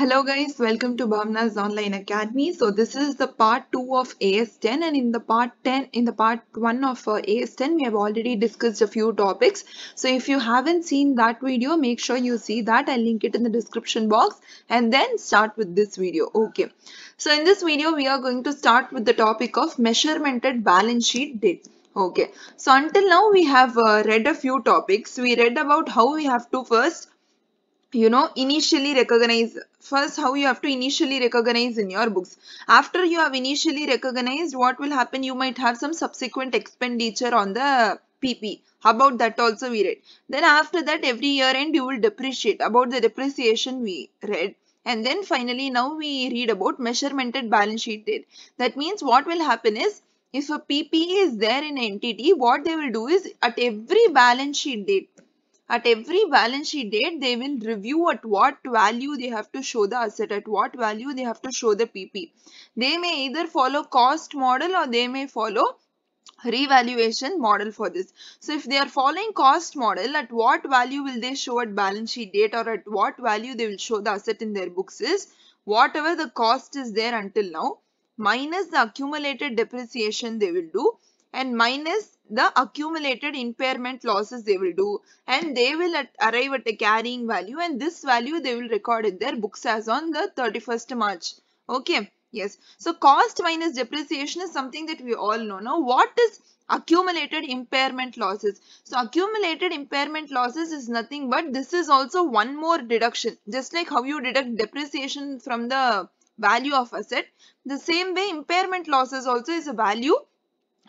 Hello guys, welcome to Bhavna's Online Academy. So this is the part 2 of AS10 and in the part 10, in the part 1 of uh, AS10, we have already discussed a few topics. So if you haven't seen that video, make sure you see that. I'll link it in the description box and then start with this video. Okay. So in this video, we are going to start with the topic of measuremented balance sheet date. Okay. So until now, we have uh, read a few topics. We read about how we have to first you know initially recognize first how you have to initially recognize in your books after you have initially recognized what will happen you might have some subsequent expenditure on the pp about that also we read then after that every year end you will depreciate about the depreciation we read and then finally now we read about measuremented balance sheet date that means what will happen is if a pp is there in entity what they will do is at every balance sheet date at every balance sheet date, they will review at what value they have to show the asset, at what value they have to show the PP. They may either follow cost model or they may follow revaluation model for this. So if they are following cost model, at what value will they show at balance sheet date or at what value they will show the asset in their books is whatever the cost is there until now minus the accumulated depreciation they will do and minus the accumulated impairment losses they will do and they will at, arrive at a carrying value and this value they will record in their books as on the 31st March. Okay. Yes. So cost minus depreciation is something that we all know. Now what is accumulated impairment losses? So accumulated impairment losses is nothing but this is also one more deduction. Just like how you deduct depreciation from the value of asset. The same way impairment losses also is a value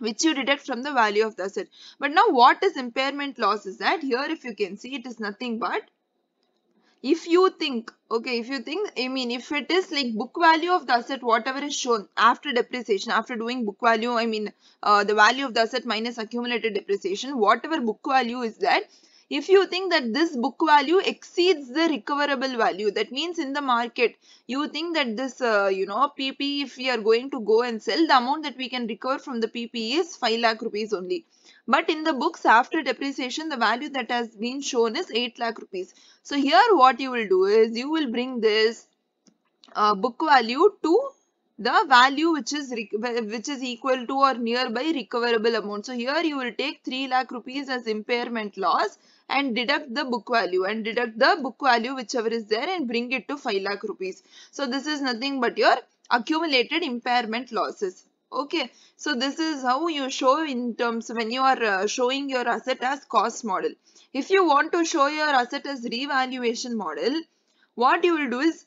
which you deduct from the value of the asset. But now what is impairment loss is that here if you can see it is nothing but if you think okay if you think i mean if it is like book value of the asset whatever is shown after depreciation after doing book value i mean uh, the value of the asset minus accumulated depreciation whatever book value is that if you think that this book value exceeds the recoverable value that means in the market you think that this uh, you know PP if we are going to go and sell the amount that we can recover from the PP is 5 lakh rupees only but in the books after depreciation the value that has been shown is 8 lakh rupees so here what you will do is you will bring this uh, book value to the value which is which is equal to or nearby recoverable amount. So here you will take 3 lakh rupees as impairment loss and deduct the book value and deduct the book value whichever is there and bring it to 5 lakh rupees. So this is nothing but your accumulated impairment losses. Okay, so this is how you show in terms when you are uh, showing your asset as cost model. If you want to show your asset as revaluation model, what you will do is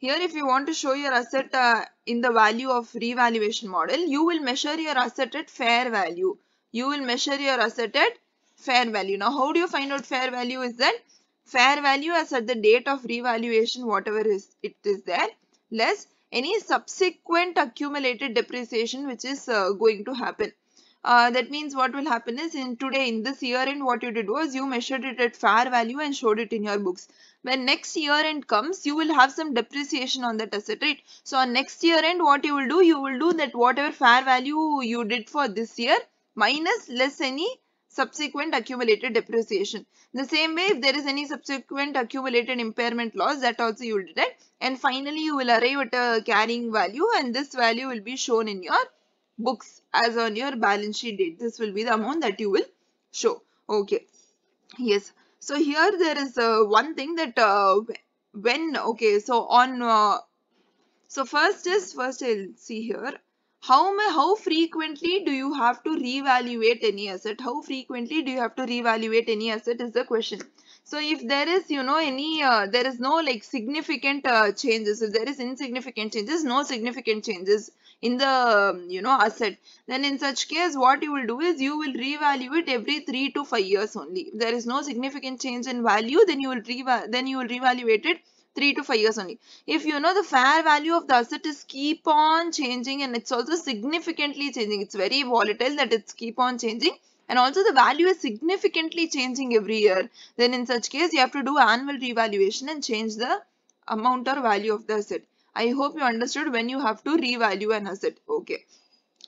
here if you want to show your asset uh, in the value of revaluation model, you will measure your asset at fair value. You will measure your asset at fair value. Now how do you find out fair value is that fair value as at the date of revaluation whatever is it is there less any subsequent accumulated depreciation which is uh, going to happen. Uh, that means what will happen is in today in this year in what you did was you measured it at fair value and showed it in your books when next year end comes, you will have some depreciation on that asset, right? So on next year end, what you will do? You will do that whatever fair value you did for this year minus less any subsequent accumulated depreciation. The same way, if there is any subsequent accumulated impairment loss, that also you will deduct. And finally, you will arrive at a carrying value and this value will be shown in your books as on your balance sheet date. This will be the amount that you will show. Okay. Yes. So here there is uh, one thing that uh, when, okay, so on, uh, so first is, first I'll see here, how, may, how frequently do you have to reevaluate any asset? How frequently do you have to reevaluate any asset is the question. So if there is, you know, any, uh, there is no like significant uh, changes, if there is insignificant changes, no significant changes in the, um, you know, asset, then in such case, what you will do is you will it every three to five years only. If there is no significant change in value, then you will re then you will reevaluate it three to five years only. If you know the fair value of the asset is keep on changing and it's also significantly changing, it's very volatile that it's keep on changing and also the value is significantly changing every year, then in such case you have to do annual revaluation and change the amount or value of the asset. I hope you understood when you have to revalue an asset. Okay.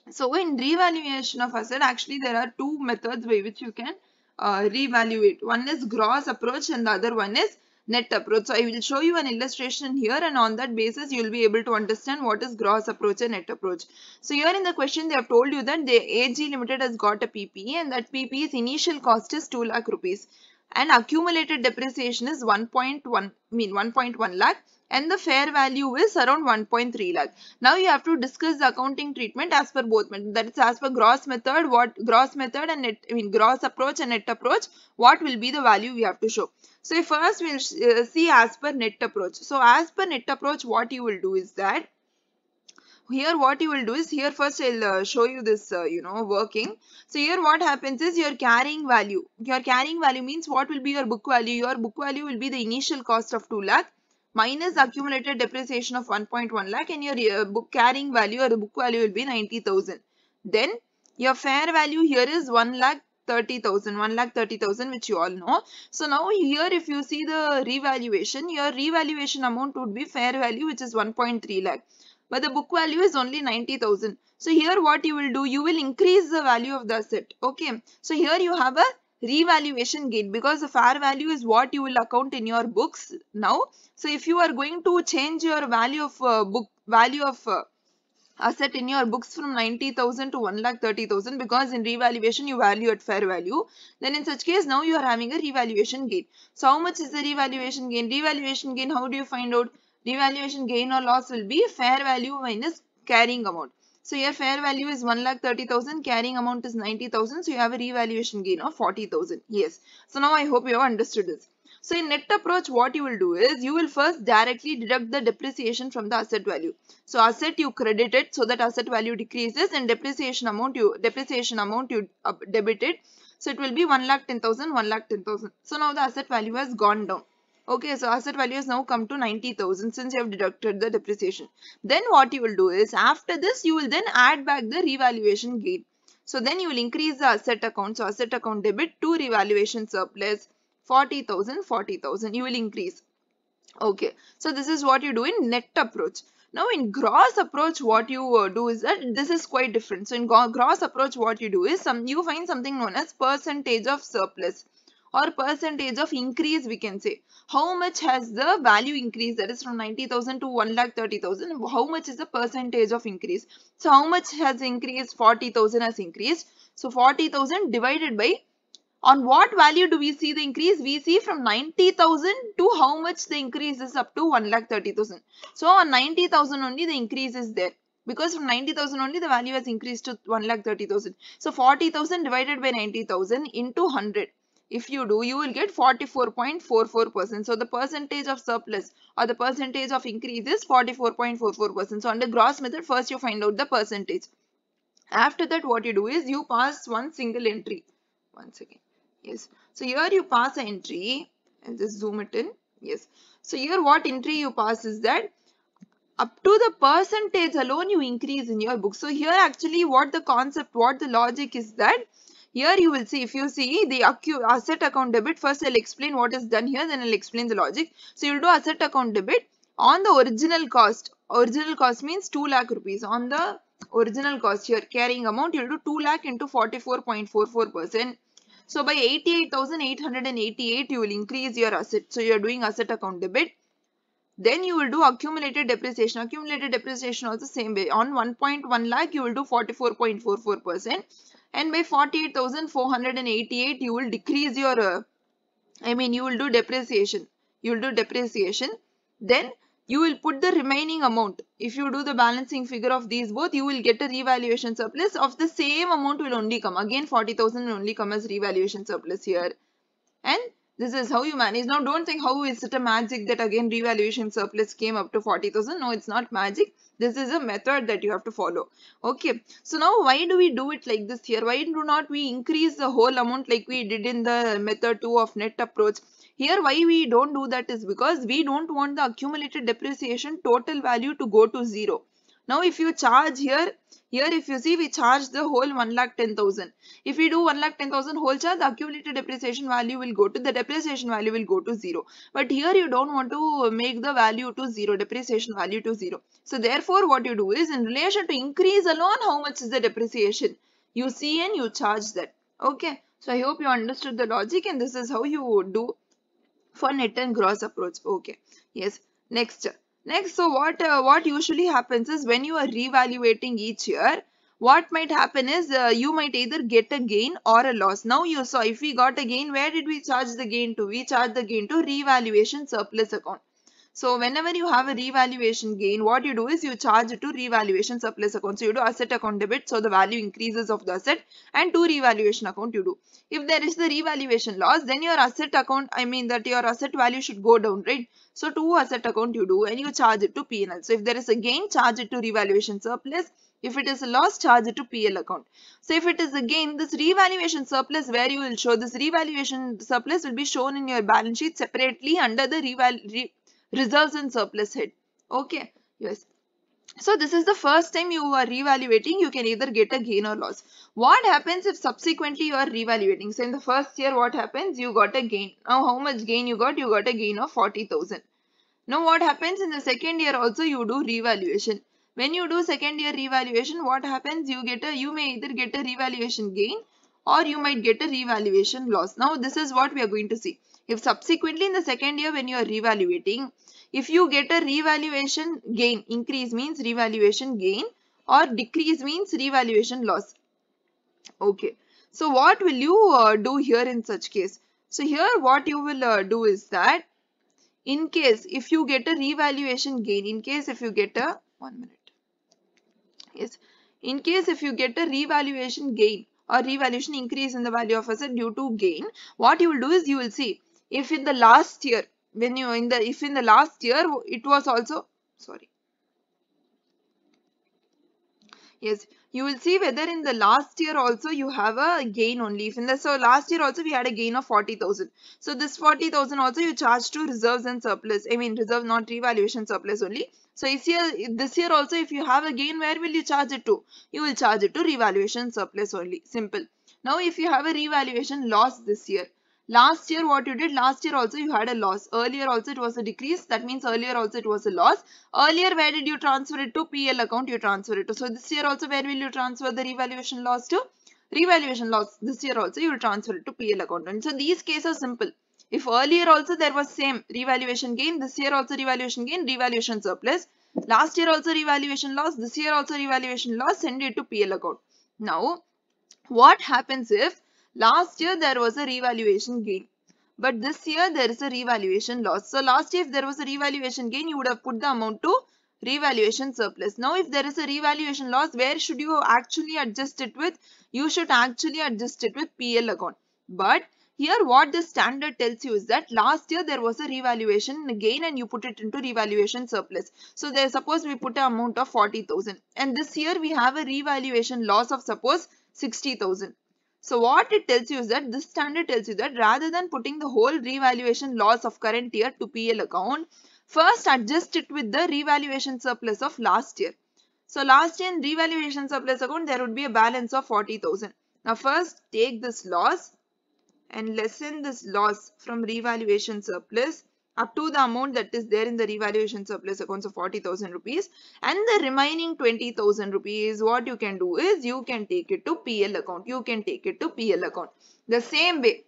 So in revaluation of asset, actually there are two methods by which you can uh, revaluate. One is gross approach and the other one is net approach. So I will show you an illustration here and on that basis you will be able to understand what is gross approach and net approach. So here in the question they have told you that the AG Limited has got a PPE and that PPE's initial cost is 2 lakh rupees and accumulated depreciation is 1.1 I mean 1.1 lakh and the fair value is around 1.3 lakh. Now you have to discuss the accounting treatment as per both methods. That is as per gross method, what gross method and net, I mean gross approach and net approach, what will be the value we have to show. So first we'll uh, see as per net approach. So as per net approach, what you will do is that here what you will do is here first I'll uh, show you this uh, you know working so here what happens is your carrying value your carrying value means what will be your book value your book value will be the initial cost of 2 lakh minus accumulated depreciation of 1.1 lakh and your uh, book carrying value or the book value will be 90,000. Then your fair value here is 1 lakh 30,000, 1 lakh 30,000 which you all know. So now here if you see the revaluation, your revaluation amount would be fair value which is 1.3 lakh. But the book value is only 90,000. So here what you will do, you will increase the value of the asset. Okay. So here you have a revaluation gain because the fair value is what you will account in your books now. So if you are going to change your value of uh, book value of uh, asset in your books from 90,000 to 1,30,000 because in revaluation you value at fair value. Then in such case now you are having a revaluation gain. So how much is the revaluation gain? Revaluation gain how do you find out? Revaluation gain or loss will be fair value minus carrying amount. So your fair value is 1,30,000. Carrying amount is 90,000. So you have a revaluation gain of 40,000. Yes. So now I hope you have understood this. So in net approach, what you will do is you will first directly deduct the depreciation from the asset value. So asset you credit it so that asset value decreases and depreciation amount you depreciation amount you uh, debit it. So it will be 1,10,000, 1,10,000. So now the asset value has gone down. Okay, so asset value has now come to 90,000 since you have deducted the depreciation. Then what you will do is after this you will then add back the revaluation gain. So then you will increase the asset account. So asset account debit to revaluation surplus 40,000, 40,000 you will increase. Okay, so this is what you do in net approach. Now in gross approach what you uh, do is that this is quite different. So in gross approach what you do is some you find something known as percentage of surplus or percentage of increase we can say. How much has the value increased that is from 90,000 to 1,30,000 how much is the percentage of increase. So how much has increased 40,000 has increased. So 40,000 divided by on what value do we see the increase? We see from 90,000 to how much the increase is up to 1,30,000. So on 90,000 only the increase is there. Because from 90,000 only the value has increased to 1,30,000. So 40,000 divided by 90,000 into 100. If you do, you will get 44.44%. So the percentage of surplus or the percentage of increase is 44.44%. So under gross method, first you find out the percentage. After that, what you do is you pass one single entry. Once again, yes. So here you pass an entry. and just zoom it in. Yes. So here what entry you pass is that up to the percentage alone you increase in your book. So here actually what the concept, what the logic is that here you will see, if you see the asset account debit, first I'll explain what is done here, then I'll explain the logic. So you'll do asset account debit on the original cost. Original cost means 2 lakh rupees. On the original cost here, carrying amount, you'll do 2 lakh into 44.44%. So by 88,888, you will increase your asset. So you are doing asset account debit. Then you will do accumulated depreciation. Accumulated depreciation also same way. On 1.1 lakh, you will do 44.44% and by 48,488 you will decrease your uh, I mean you will do depreciation you will do depreciation then you will put the remaining amount if you do the balancing figure of these both you will get a revaluation surplus of the same amount will only come again 40,000 only come as revaluation surplus here and this is how you manage. Now don't think how is it a magic that again revaluation surplus came up to 40,000. No, it's not magic. This is a method that you have to follow. Okay. So now why do we do it like this here? Why do not we increase the whole amount like we did in the method 2 of net approach? Here why we don't do that is because we don't want the accumulated depreciation total value to go to 0. Now if you charge here here if you see we charge the whole 1 lakh 10,000. If we do 1 lakh 10,000 whole charge the accumulated depreciation value will go to the depreciation value will go to 0. But here you don't want to make the value to 0 depreciation value to 0. So therefore what you do is in relation to increase alone how much is the depreciation. You see and you charge that. Okay. So I hope you understood the logic and this is how you do for net and gross approach. Okay. Yes. Next. Next, so what, uh, what usually happens is when you are reevaluating each year, what might happen is uh, you might either get a gain or a loss. Now you saw if we got a gain, where did we charge the gain to? We charge the gain to revaluation surplus account. So whenever you have a revaluation gain, what you do is you charge it to revaluation surplus account. So you do asset account debit, so the value increases of the asset and to revaluation account you do. If there is the revaluation loss, then your asset account, I mean that your asset value should go down, right? So to asset account you do and you charge it to P&L. So if there is a gain, charge it to revaluation surplus. If it is a loss, charge it to PL account. So if it is a gain, this revaluation surplus where you will show this revaluation surplus will be shown in your balance sheet separately under the reval re reserves and surplus head. Okay. Yes. So this is the first time you are revaluating. you can either get a gain or loss. What happens if subsequently you are revaluating? So in the first year, what happens? You got a gain. Now how much gain you got? You got a gain of 40,000. Now what happens in the second year also you do revaluation. When you do second year revaluation what happens you get a you may either get a revaluation gain or you might get a revaluation loss. Now this is what we are going to see. If subsequently in the second year when you are revaluating if you get a revaluation gain increase means revaluation gain or decrease means revaluation loss. Okay. So what will you uh, do here in such case? So here what you will uh, do is that in case if you get a revaluation gain in case if you get a one minute yes in case if you get a revaluation gain or revaluation increase in the value of asset due to gain what you will do is you will see if in the last year when you in the if in the last year it was also sorry Yes, you will see whether in the last year also you have a gain only. If in the, so last year also we had a gain of 40,000. So this 40,000 also you charge to reserves and surplus. I mean reserve not revaluation surplus only. So this year, this year also if you have a gain where will you charge it to? You will charge it to revaluation surplus only. Simple. Now if you have a revaluation loss this year. Last year what you did? Last year also you had a loss. Earlier also it was a decrease. That means earlier also it was a loss. Earlier where did you transfer it to? PL account you transfer it to. So this year also where will you transfer the revaluation loss to? Revaluation loss this year also you will transfer it to PL account. And so these cases are simple. If earlier also there was same revaluation gain, this year also revaluation gain, revaluation surplus. Last year also revaluation loss, this year also revaluation loss, send it to PL account. Now, what happens if Last year there was a revaluation gain. But this year there is a revaluation loss. So last year if there was a revaluation gain, you would have put the amount to revaluation surplus. Now if there is a revaluation loss, where should you actually adjust it with? You should actually adjust it with PL account. But here what the standard tells you is that last year there was a revaluation gain and you put it into revaluation surplus. So there suppose we put an amount of 40,000 and this year we have a revaluation loss of suppose 60,000. So what it tells you is that this standard tells you that rather than putting the whole revaluation loss of current year to PL account, first adjust it with the revaluation surplus of last year. So last year in revaluation surplus account, there would be a balance of 40,000. Now first take this loss and lessen this loss from revaluation surplus up to the amount that is there in the revaluation surplus accounts of 40,000 rupees and the remaining 20,000 rupees what you can do is you can take it to PL account. You can take it to PL account. The same way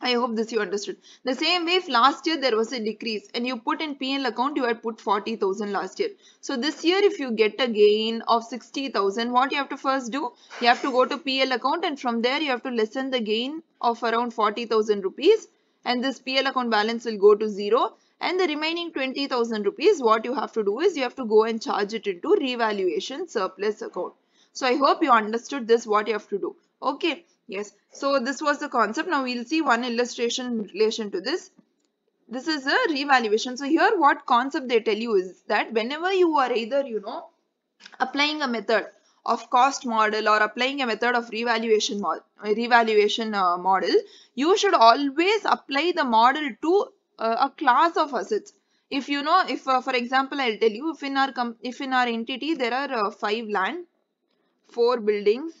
I hope this you understood. The same way if last year there was a decrease and you put in PL account you had put 40,000 last year. So this year if you get a gain of 60,000 what you have to first do? You have to go to PL account and from there you have to lessen the gain of around 40,000 rupees and this PL account balance will go to 0 and the remaining 20,000 rupees what you have to do is you have to go and charge it into revaluation surplus account. So I hope you understood this what you have to do. Okay. Yes. So this was the concept. Now we'll see one illustration in relation to this. This is a revaluation. So here what concept they tell you is that whenever you are either, you know, applying a method of cost model or applying a method of revaluation model, revaluation uh, model, you should always apply the model to uh, a class of assets. If you know, if uh, for example, I'll tell you, if in our if in our entity there are uh, five land, four buildings,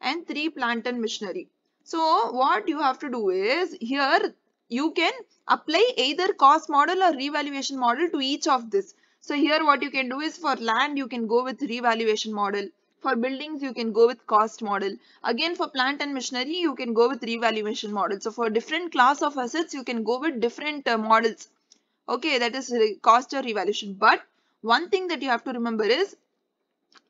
and three plant and machinery. So what you have to do is here you can apply either cost model or revaluation model to each of this. So here what you can do is for land you can go with revaluation model. For buildings, you can go with cost model. Again, for plant and machinery, you can go with revaluation model. So for different class of assets, you can go with different uh, models. Okay, that is uh, cost or revaluation. But one thing that you have to remember is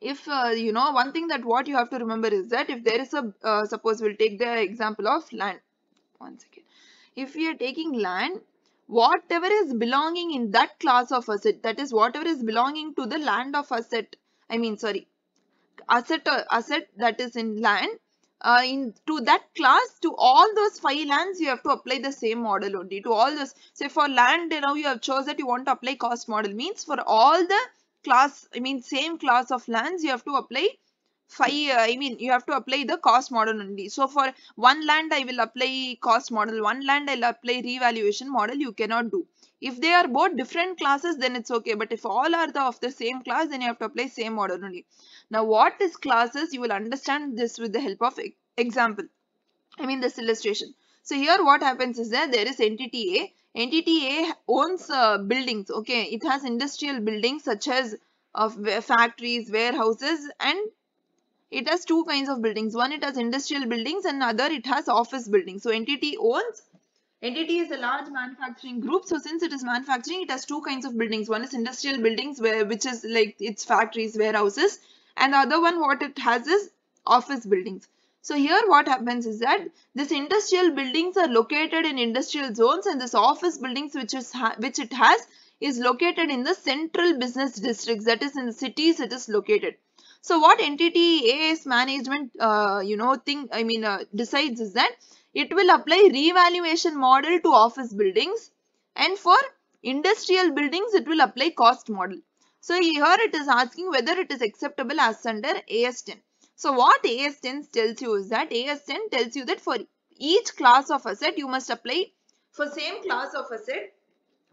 if uh, you know one thing that what you have to remember is that if there is a uh, suppose we'll take the example of land one second if we are taking land whatever is belonging in that class of asset that is whatever is belonging to the land of asset i mean sorry asset uh, asset that is in land uh, in to that class to all those five lands you have to apply the same model only to all those say for land you now you have chose that you want to apply cost model means for all the class i mean same class of lands you have to apply five uh, i mean you have to apply the cost model only so for one land i will apply cost model one land i'll apply revaluation model you cannot do if they are both different classes then it's okay but if all are the of the same class then you have to apply same model only now what this class is, you will understand this with the help of example. I mean this illustration. So here what happens is that there is entity A. Entity A owns uh, buildings. Okay, it has industrial buildings such as uh, factories, warehouses and it has two kinds of buildings. One it has industrial buildings and other it has office buildings. So entity owns Entity is a large manufacturing group. So since it is manufacturing, it has two kinds of buildings. One is industrial buildings where which is like its factories, warehouses and the other one what it has is office buildings. So here what happens is that this industrial buildings are located in industrial zones and this office buildings which is which it has is located in the central business districts that is in the cities it is located. So what entity A's management uh, you know thing I mean uh, decides is that it will apply revaluation model to office buildings and for industrial buildings it will apply cost model. So here it is asking whether it is acceptable as under AS10. So what AS10 tells you is that AS10 tells you that for each class of asset you must apply for same class of asset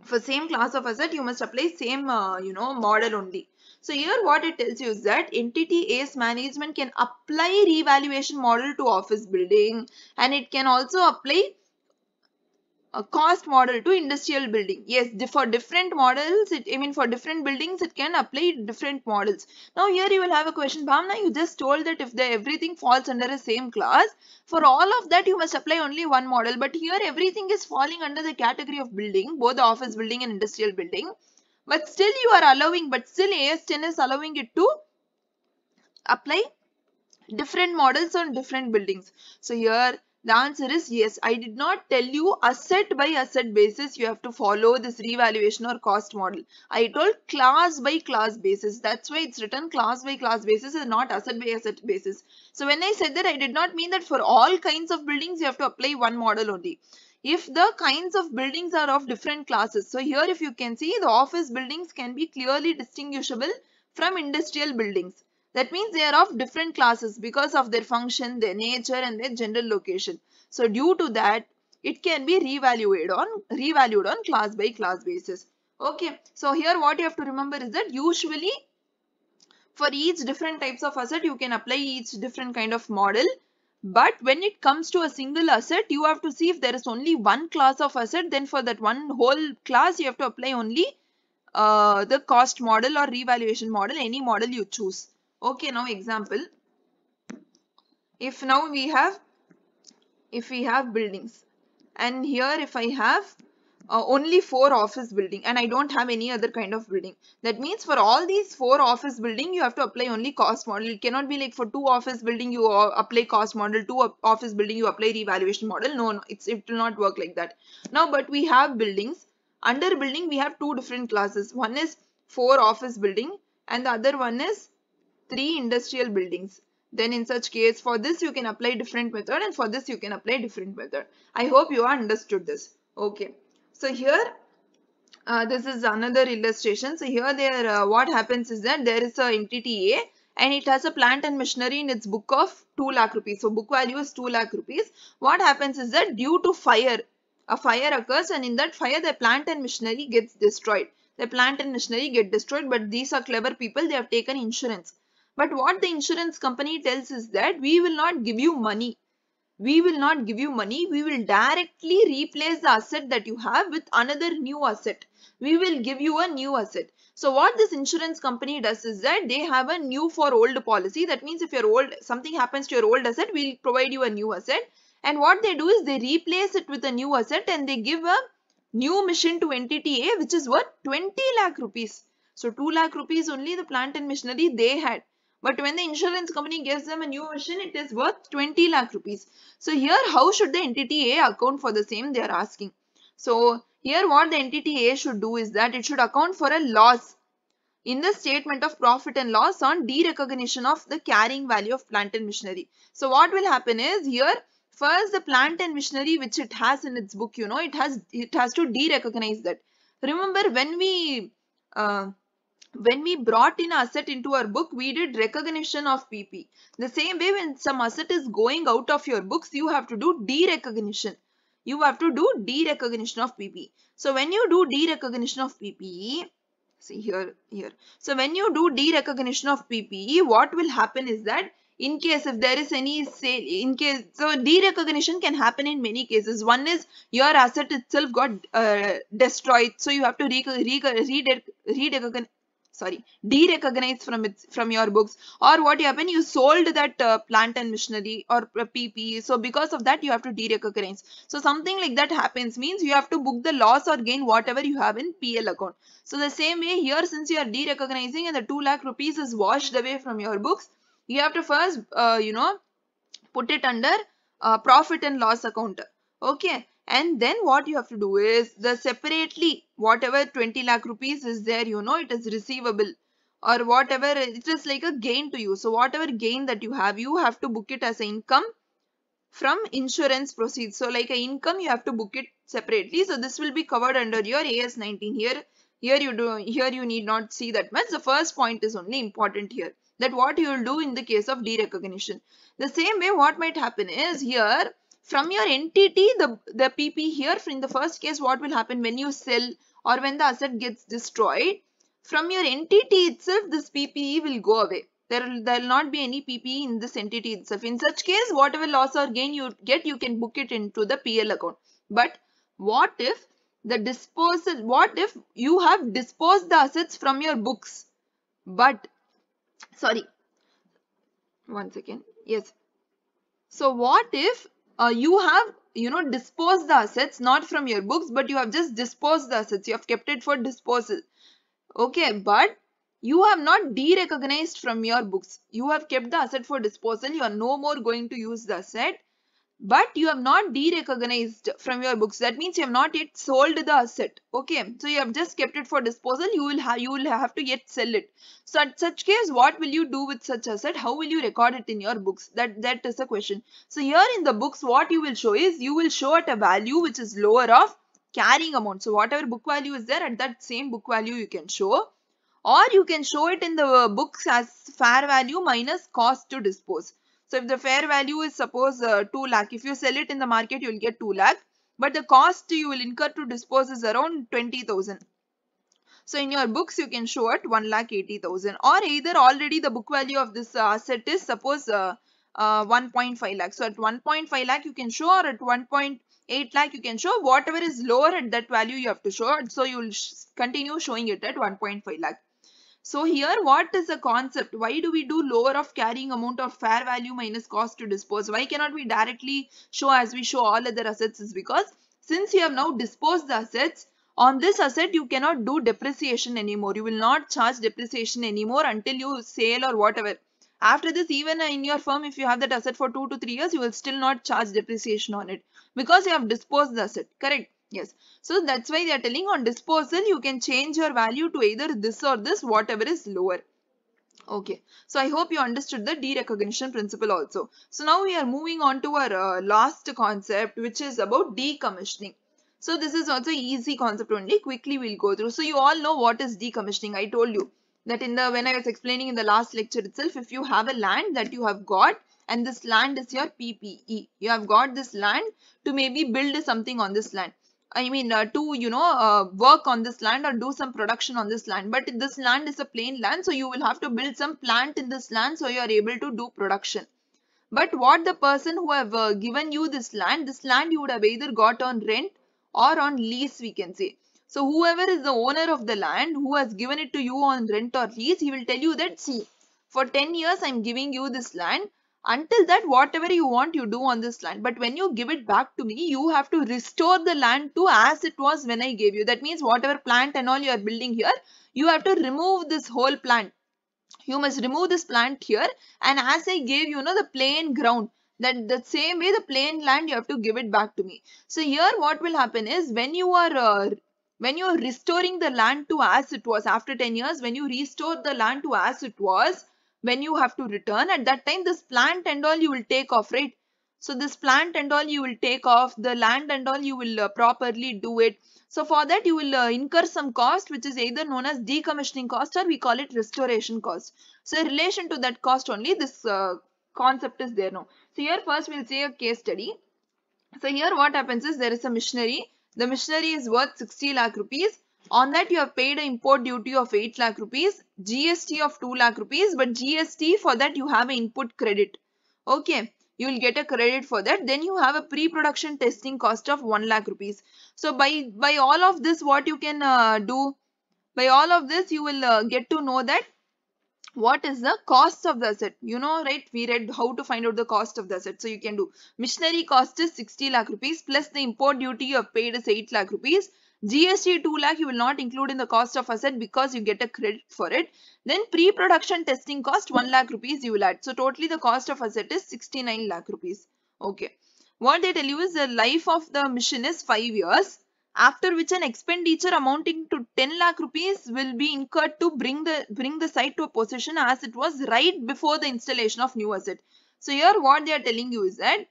for same class of asset you must apply same uh, you know model only so here what it tells you is that entity AS management can apply revaluation model to office building and it can also apply a cost model to industrial building. Yes, for different models, it, I mean for different buildings, it can apply different models. Now here you will have a question, Bhamna, you just told that if the everything falls under the same class, for all of that you must apply only one model. But here everything is falling under the category of building, both the office building and industrial building. But still you are allowing, but still AS10 is allowing it to apply different models on different buildings. So here the answer is yes. I did not tell you asset by asset basis you have to follow this revaluation or cost model. I told class by class basis. That's why it's written class by class basis and not asset by asset basis. So when I said that I did not mean that for all kinds of buildings you have to apply one model only. If the kinds of buildings are of different classes. So here if you can see the office buildings can be clearly distinguishable from industrial buildings. That means they are of different classes because of their function, their nature and their general location. So due to that, it can be revalued on, revalued on class by class basis. Okay, so here what you have to remember is that usually for each different types of asset, you can apply each different kind of model. But when it comes to a single asset, you have to see if there is only one class of asset, then for that one whole class, you have to apply only uh, the cost model or revaluation model, any model you choose okay now example if now we have if we have buildings and here if I have uh, only four office building and I don't have any other kind of building. That means for all these four office building, you have to apply only cost model. It cannot be like for two office building, you uh, apply cost model, two office building, you apply revaluation model. No, no, it's, it will not work like that. Now, but we have buildings. Under building, we have two different classes. One is four office building and the other one is three industrial buildings then in such case for this you can apply different method and for this you can apply different method. I hope you understood this. Okay. So here uh, this is another illustration. So here there uh, what happens is that there is a entity A and it has a plant and machinery in its book of 2 lakh rupees. So book value is 2 lakh rupees. What happens is that due to fire, a fire occurs and in that fire the plant and machinery gets destroyed. The plant and machinery get destroyed but these are clever people they have taken insurance but what the insurance company tells is that we will not give you money. We will not give you money. We will directly replace the asset that you have with another new asset. We will give you a new asset. So what this insurance company does is that they have a new for old policy. That means if your old something happens to your old asset, we'll provide you a new asset. And what they do is they replace it with a new asset and they give a new machine to entity A which is worth 20 lakh rupees. So 2 lakh rupees only the plant and machinery they had. But when the insurance company gives them a new machine, it is worth 20 lakh rupees. So here, how should the entity A account for the same they are asking? So here what the entity A should do is that it should account for a loss in the statement of profit and loss on derecognition of the carrying value of plant and machinery. So what will happen is here first the plant and machinery which it has in its book you know it has it has to derecognize that. Remember when we uh, when we brought in asset into our book, we did recognition of PP. The same way when some asset is going out of your books, you have to do derecognition. You have to do derecognition of PP. So when you do derecognition of PP, see here, here. So when you do derecognition of PP, what will happen is that in case if there is any sale in case so derecognition can happen in many cases one is your asset itself got uh, destroyed so you have to re, re, re, re, re sorry derecognized from from your books or what happened you sold that uh, plant and machinery or uh, PPE, so because of that you have to derecognize so something like that happens means you have to book the loss or gain whatever you have in pl account so the same way here since you are derecognizing and the 2 lakh rupees is washed away from your books you have to first uh, you know put it under uh, profit and loss account okay and then what you have to do is the separately whatever 20 lakh rupees is there you know it is receivable or whatever it is like a gain to you so whatever gain that you have you have to book it as income from insurance proceeds so like a income you have to book it separately so this will be covered under your as 19 here here you do here you need not see that much the first point is only important here that what you will do in the case of derecognition the same way what might happen is here from your entity, the, the PP here, in the first case, what will happen when you sell or when the asset gets destroyed? From your entity itself, this PPE will go away. There will, there will not be any PPE in this entity itself. In such case, whatever loss or gain you get, you can book it into the PL account. But what if the disposal, what if you have disposed the assets from your books? But, sorry, one second, yes. So what if uh, you have you know disposed the assets not from your books but you have just disposed the assets you have kept it for disposal okay but you have not derecognized from your books you have kept the asset for disposal you are no more going to use the asset but you have not derecognized from your books that means you have not yet sold the asset okay so you have just kept it for disposal you will have you will have to yet sell it so at such case what will you do with such asset how will you record it in your books that that is a question so here in the books what you will show is you will show at a value which is lower of carrying amount so whatever book value is there at that same book value you can show or you can show it in the books as fair value minus cost to dispose so if the fair value is suppose uh, 2 lakh, if you sell it in the market, you will get 2 lakh. But the cost you will incur to dispose is around 20,000. So in your books, you can show at 1 lakh 80,000 or either already the book value of this uh, asset is suppose uh, uh, 1.5 lakh. So at 1.5 lakh, you can show or at 1.8 lakh, you can show whatever is lower at that value you have to show. So you will continue showing it at 1.5 lakh. So here what is the concept? Why do we do lower of carrying amount of fair value minus cost to dispose? Why cannot we directly show as we show all other assets is because since you have now disposed the assets, on this asset you cannot do depreciation anymore. You will not charge depreciation anymore until you sale or whatever. After this, even in your firm, if you have that asset for 2 to 3 years, you will still not charge depreciation on it because you have disposed the asset, correct? Yes. So that's why they are telling on disposal you can change your value to either this or this whatever is lower. Okay. So I hope you understood the derecognition principle also. So now we are moving on to our uh, last concept which is about decommissioning. So this is also easy concept only. Quickly we'll go through. So you all know what is decommissioning. I told you that in the when I was explaining in the last lecture itself, if you have a land that you have got and this land is your PPE, you have got this land to maybe build something on this land. I mean, uh, to, you know, uh, work on this land or do some production on this land. But this land is a plain land, so you will have to build some plant in this land so you are able to do production. But what the person who have uh, given you this land, this land you would have either got on rent or on lease, we can say. So whoever is the owner of the land who has given it to you on rent or lease, he will tell you that, see, for 10 years I'm giving you this land until that, whatever you want, you do on this land. But when you give it back to me, you have to restore the land to as it was when I gave you. That means whatever plant and all you are building here, you have to remove this whole plant. You must remove this plant here. And as I gave you, know, the plain ground, that the same way the plain land you have to give it back to me so here what will happen is when you are uh, when you are restoring the land to as it was after 10 years when you restore the land to as it was when you have to return at that time this plant and all you will take off right so this plant and all you will take off the land and all you will uh, properly do it so for that you will uh, incur some cost which is either known as decommissioning cost or we call it restoration cost so in relation to that cost only this uh, concept is there now so here first we'll say a case study so here what happens is there is a missionary the missionary is worth 60 lakh rupees on that you have paid an import duty of 8 lakh rupees, GST of 2 lakh rupees, but GST for that you have an input credit. Okay, you will get a credit for that. Then you have a pre-production testing cost of 1 lakh rupees. So by, by all of this what you can uh, do, by all of this you will uh, get to know that what is the cost of the asset you know right we read how to find out the cost of the asset so you can do missionary cost is 60 lakh rupees plus the import duty you have paid is 8 lakh rupees GST 2 lakh you will not include in the cost of asset because you get a credit for it. Then pre-production testing cost 1 lakh rupees you will add. So totally the cost of asset is 69 lakh rupees. Okay. What they tell you is the life of the mission is 5 years after which an expenditure amounting to 10 lakh rupees will be incurred to bring the bring the site to a position as it was right before the installation of new asset. So here what they are telling you is that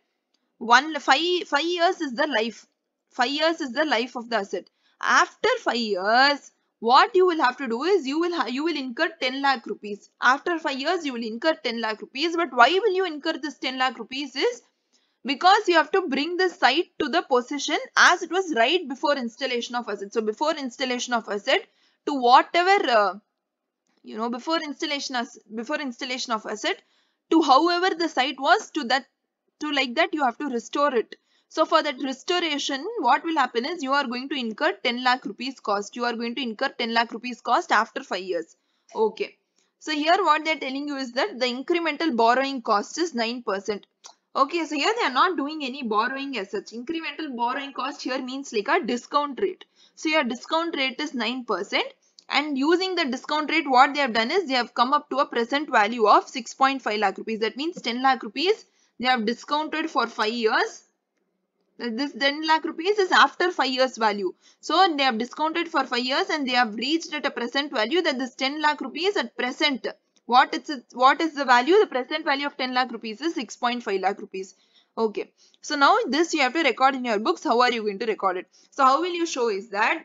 one five five years is the life. Five years is the life of the asset. After 5 years, what you will have to do is you will you will incur 10 lakh rupees. After 5 years, you will incur 10 lakh rupees. But why will you incur this 10 lakh rupees is because you have to bring the site to the position as it was right before installation of asset. So before installation of asset to whatever, uh, you know, before installation, as, before installation of asset to however the site was to that, to like that you have to restore it. So for that restoration, what will happen is you are going to incur 10 lakh rupees cost. You are going to incur 10 lakh rupees cost after 5 years. Okay. So here what they are telling you is that the incremental borrowing cost is 9%. Okay, so here they are not doing any borrowing as such. Incremental borrowing cost here means like a discount rate. So your discount rate is 9% and using the discount rate what they have done is they have come up to a present value of 6.5 lakh rupees. That means 10 lakh rupees they have discounted for 5 years this 10 lakh rupees is after 5 years value. So they have discounted for 5 years and they have reached at a present value that this 10 lakh rupees at present. What is, what is the value? The present value of 10 lakh rupees is 6.5 lakh rupees. Okay. So now this you have to record in your books. How are you going to record it? So how will you show is that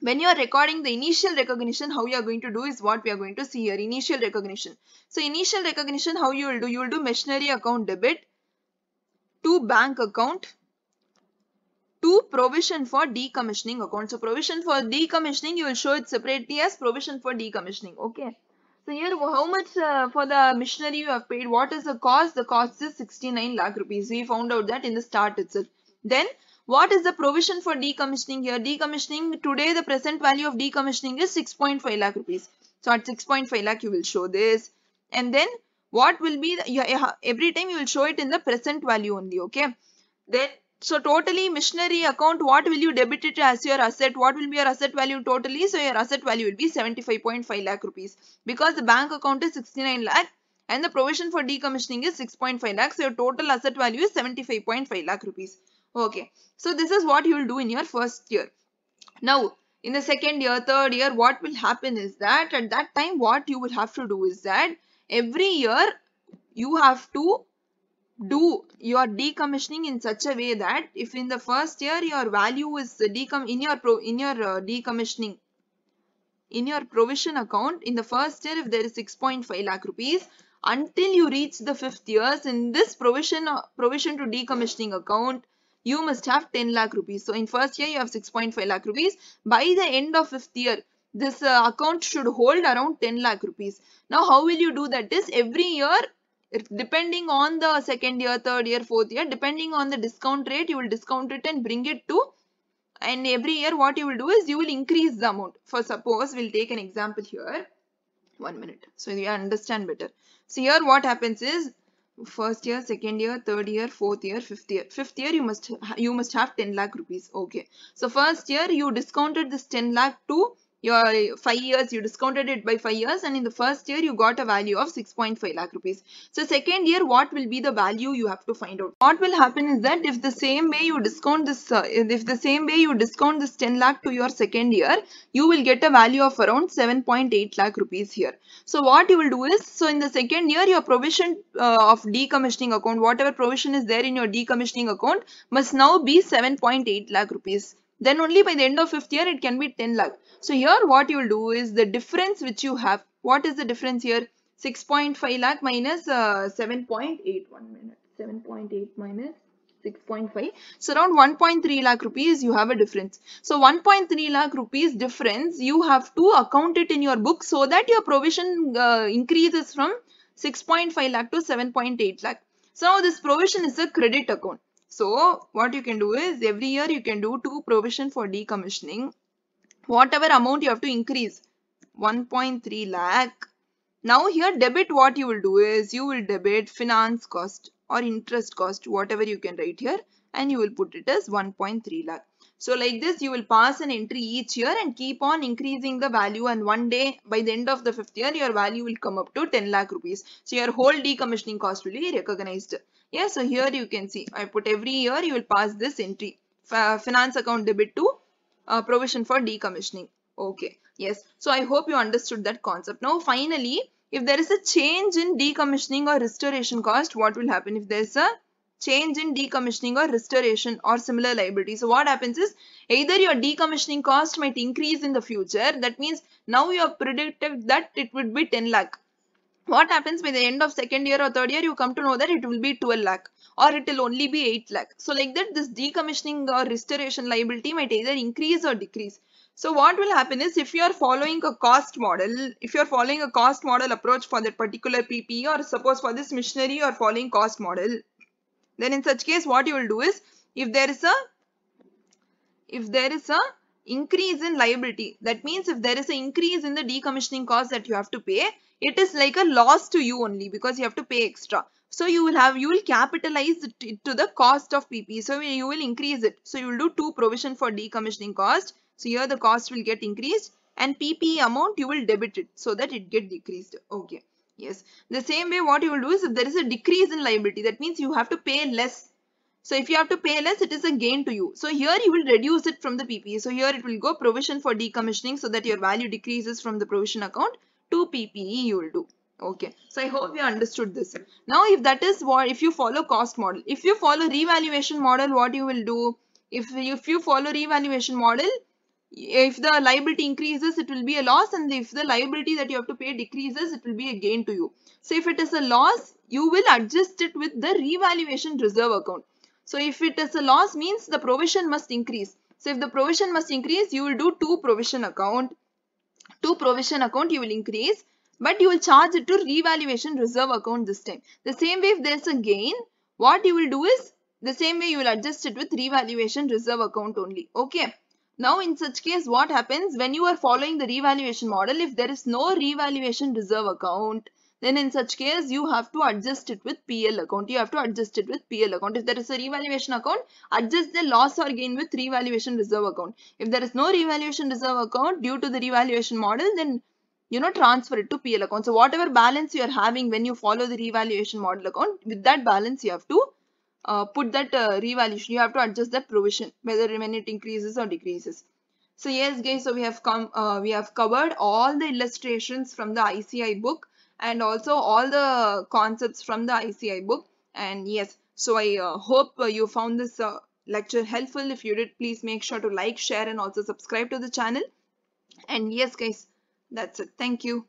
when you are recording the initial recognition, how you are going to do is what we are going to see here, initial recognition. So initial recognition, how you will do? You will do machinery account debit to bank account to provision for decommissioning account. So provision for decommissioning, you will show it separately as provision for decommissioning. Okay. So here how much uh, for the missionary you have paid? What is the cost? The cost is 69 lakh rupees. We found out that in the start itself. Then what is the provision for decommissioning here? Decommissioning today the present value of decommissioning is 6.5 lakh rupees. So at 6.5 lakh you will show this. And then what will be the, every time you will show it in the present value only. Okay. Then so totally missionary account, what will you debit it as your asset? What will be your asset value totally? So your asset value will be 75.5 lakh rupees because the bank account is 69 lakh and the provision for decommissioning is 6.5 lakh. So your total asset value is 75.5 lakh rupees. Okay. So this is what you will do in your first year. Now, in the second year, third year, what will happen is that at that time, what you will have to do is that every year you have to do your decommissioning in such a way that if in the first year your value is decom in your pro in your uh, decommissioning in your provision account in the first year if there is 6.5 lakh rupees until you reach the fifth years in this provision uh, provision to decommissioning account you must have 10 lakh rupees so in first year you have 6.5 lakh rupees by the end of fifth year this uh, account should hold around 10 lakh rupees now how will you do that is every year depending on the second year, third year, fourth year, depending on the discount rate, you will discount it and bring it to and every year what you will do is you will increase the amount. For suppose we'll take an example here. One minute. So you understand better. So here what happens is first year, second year, third year, fourth year, fifth year. Fifth year you must you must have 10 lakh rupees. Okay. So first year you discounted this 10 lakh to your 5 years, you discounted it by 5 years and in the first year you got a value of 6.5 lakh rupees. So second year what will be the value you have to find out. What will happen is that if the same way you discount this, uh, if the same way you discount this 10 lakh to your second year, you will get a value of around 7.8 lakh rupees here. So what you will do is, so in the second year your provision uh, of decommissioning account, whatever provision is there in your decommissioning account must now be 7.8 lakh rupees. Then only by the end of fifth year it can be 10 lakh. So here what you will do is the difference which you have. What is the difference here? 6.5 lakh minus uh, 7.8. One minute. 7.8 minus 6.5. So around 1.3 lakh rupees you have a difference. So 1.3 lakh rupees difference you have to account it in your book so that your provision uh, increases from 6.5 lakh to 7.8 lakh. So now this provision is a credit account. So what you can do is every year you can do two provision for decommissioning. Whatever amount you have to increase 1.3 lakh. Now here debit what you will do is you will debit finance cost or interest cost whatever you can write here and you will put it as 1.3 lakh. So like this you will pass an entry each year and keep on increasing the value and one day by the end of the fifth year your value will come up to 10 lakh rupees. So your whole decommissioning cost will be recognized. Yeah, so here you can see I put every year you will pass this entry. Uh, finance account debit to uh, provision for decommissioning. Okay, yes. So I hope you understood that concept. Now finally, if there is a change in decommissioning or restoration cost, what will happen if there is a change in decommissioning or restoration or similar liability. So what happens is either your decommissioning cost might increase in the future. That means now you have predicted that it would be 10 lakh what happens by the end of second year or third year, you come to know that it will be 12 lakh or it will only be 8 lakh. So like that, this decommissioning or restoration liability might either increase or decrease. So what will happen is if you are following a cost model, if you are following a cost model approach for that particular PPE or suppose for this machinery or following cost model, then in such case what you will do is if there is a if there is a increase in liability that means if there is an increase in the decommissioning cost that you have to pay it is like a loss to you only because you have to pay extra. So you will have, you will capitalize it to the cost of PP. So you will increase it. So you will do two provision for decommissioning cost. So here the cost will get increased and PP amount you will debit it so that it get decreased. Okay. Yes. The same way what you will do is if there is a decrease in liability, that means you have to pay less. So if you have to pay less, it is a gain to you. So here you will reduce it from the PP. So here it will go provision for decommissioning so that your value decreases from the provision account 2 PPE you will do. Okay, so I hope you understood this. Now, if that is what, if you follow cost model, if you follow revaluation model, what you will do? If, if you follow revaluation model, if the liability increases, it will be a loss and if the liability that you have to pay decreases, it will be a gain to you. So if it is a loss, you will adjust it with the revaluation reserve account. So if it is a loss means the provision must increase. So if the provision must increase, you will do two provision account to provision account you will increase but you will charge it to revaluation reserve account this time. The same way if there is a gain what you will do is the same way you will adjust it with revaluation reserve account only. Okay. Now in such case what happens when you are following the revaluation model if there is no revaluation reserve account then in such case you have to adjust it with PL account. You have to adjust it with PL account. If there is a revaluation account, adjust the loss or gain with revaluation reserve account. If there is no revaluation reserve account due to the revaluation model, then you know transfer it to PL account. So whatever balance you are having when you follow the revaluation model account, with that balance you have to uh, put that uh, revaluation. You have to adjust that provision whether when it increases or decreases. So yes guys, so we have come, uh, we have covered all the illustrations from the ICI book and also all the concepts from the ICI book. And yes, so I uh, hope uh, you found this uh, lecture helpful. If you did, please make sure to like, share and also subscribe to the channel. And yes guys, that's it. Thank you.